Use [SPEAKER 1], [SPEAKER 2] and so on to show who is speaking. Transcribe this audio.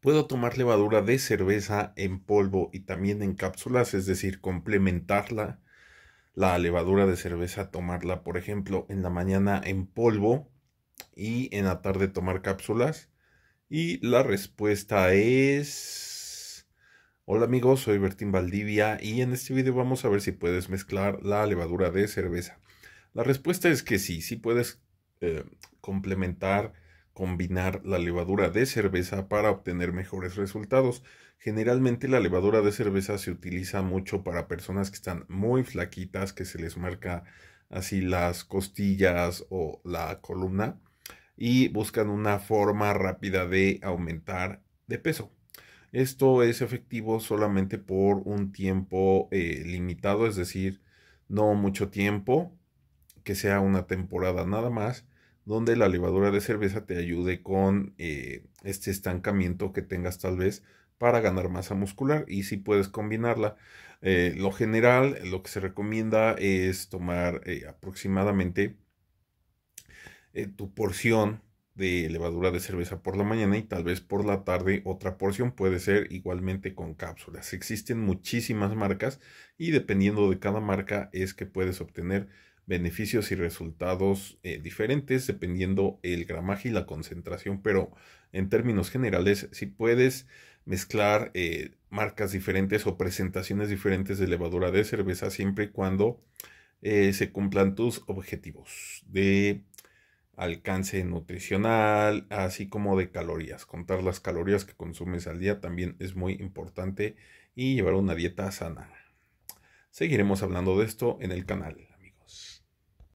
[SPEAKER 1] Puedo tomar levadura de cerveza en polvo y también en cápsulas, es decir, complementarla. La levadura de cerveza, tomarla, por ejemplo, en la mañana en polvo y en la tarde tomar cápsulas. Y la respuesta es... Hola amigos, soy Bertín Valdivia y en este video vamos a ver si puedes mezclar la levadura de cerveza. La respuesta es que sí, sí puedes eh, complementar combinar la levadura de cerveza para obtener mejores resultados. Generalmente la levadura de cerveza se utiliza mucho para personas que están muy flaquitas, que se les marca así las costillas o la columna y buscan una forma rápida de aumentar de peso. Esto es efectivo solamente por un tiempo eh, limitado, es decir, no mucho tiempo, que sea una temporada nada más donde la levadura de cerveza te ayude con eh, este estancamiento que tengas tal vez para ganar masa muscular y si puedes combinarla. Eh, lo general, lo que se recomienda es tomar eh, aproximadamente tu porción de levadura de cerveza por la mañana y tal vez por la tarde otra porción puede ser igualmente con cápsulas. Existen muchísimas marcas y dependiendo de cada marca es que puedes obtener beneficios y resultados eh, diferentes dependiendo el gramaje y la concentración, pero en términos generales, si puedes mezclar eh, marcas diferentes o presentaciones diferentes de levadura de cerveza siempre y cuando eh, se cumplan tus objetivos de alcance nutricional, así como de calorías. Contar las calorías que consumes al día también es muy importante y llevar una dieta sana. Seguiremos hablando de esto en el canal.